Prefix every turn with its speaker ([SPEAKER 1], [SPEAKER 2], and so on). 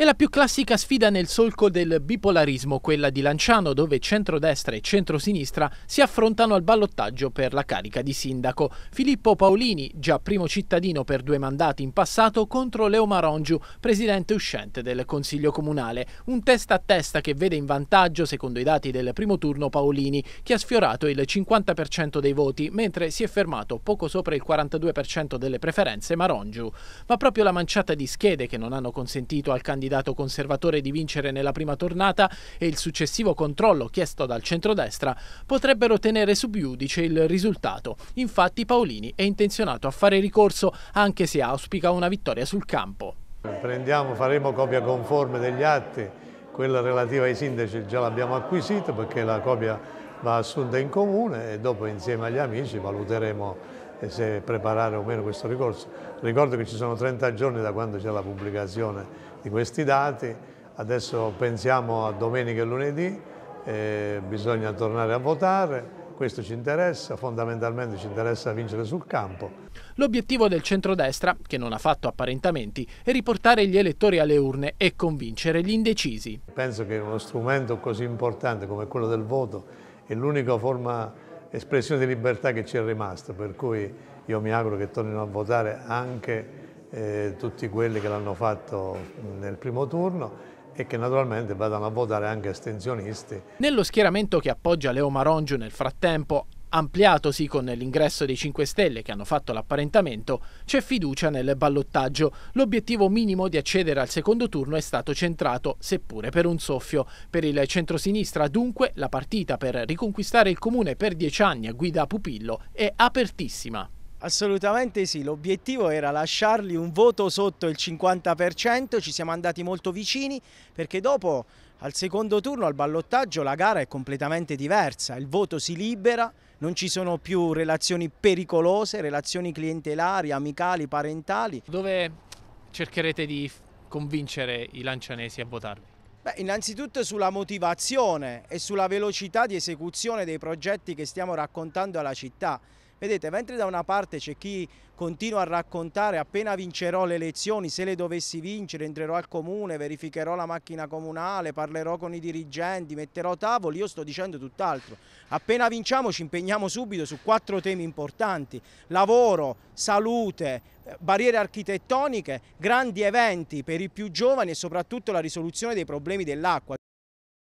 [SPEAKER 1] È la più classica sfida nel solco del bipolarismo, quella di Lanciano, dove centrodestra e centrosinistra si affrontano al ballottaggio per la carica di sindaco. Filippo Paolini, già primo cittadino per due mandati in passato, contro Leo Marongiu, presidente uscente del Consiglio Comunale. Un testa a testa che vede in vantaggio, secondo i dati del primo turno, Paolini, che ha sfiorato il 50% dei voti, mentre si è fermato poco sopra il 42% delle preferenze Marongiu. Ma proprio la manciata di schede che non hanno consentito al candidato candidato conservatore di vincere nella prima tornata e il successivo controllo chiesto dal centrodestra, potrebbero tenere sub iudice il risultato. Infatti Paolini è intenzionato a fare ricorso anche se auspica una vittoria sul campo.
[SPEAKER 2] Prendiamo, faremo copia conforme degli atti, quella relativa ai sindaci già l'abbiamo acquisita perché la copia va assunta in comune e dopo insieme agli amici valuteremo e se preparare o meno questo ricorso. Ricordo che ci sono 30 giorni da quando c'è la pubblicazione di questi dati, adesso pensiamo a domenica e lunedì, eh, bisogna tornare a votare, questo ci interessa, fondamentalmente ci interessa vincere sul campo.
[SPEAKER 1] L'obiettivo del centrodestra, che non ha fatto apparentamenti, è riportare gli elettori alle
[SPEAKER 2] urne e convincere gli indecisi. Penso che uno strumento così importante come quello del voto è l'unica forma espressione di libertà che ci è rimasta, per cui io mi auguro che tornino a votare anche eh, tutti quelli che l'hanno fatto nel primo turno e che naturalmente vadano a votare anche estensionisti. Nello
[SPEAKER 1] schieramento che appoggia Leo Marongiu nel frattempo ampliatosi con l'ingresso dei 5 Stelle che hanno fatto l'apparentamento, c'è fiducia nel ballottaggio. L'obiettivo minimo di accedere al secondo turno è stato centrato, seppure per un soffio. Per il centrosinistra, dunque, la partita per riconquistare il comune per dieci anni a guida a pupillo è apertissima.
[SPEAKER 3] Assolutamente sì, l'obiettivo era lasciargli un voto sotto il 50%, ci siamo andati molto vicini perché dopo al secondo turno, al ballottaggio, la gara è completamente diversa, il voto si libera, non ci sono più relazioni pericolose, relazioni clientelari, amicali, parentali. Dove
[SPEAKER 1] cercherete di convincere i lancianesi a votarvi?
[SPEAKER 3] Beh, innanzitutto sulla motivazione e sulla velocità di esecuzione dei progetti che stiamo raccontando alla città. Vedete, mentre da una parte c'è chi continua a raccontare appena vincerò le elezioni, se le dovessi vincere entrerò al comune, verificherò la macchina comunale, parlerò con i dirigenti, metterò tavoli, io sto dicendo tutt'altro. Appena vinciamo ci impegniamo subito su quattro temi importanti, lavoro, salute, eh, barriere architettoniche, grandi eventi per i più giovani e soprattutto la risoluzione dei problemi dell'acqua.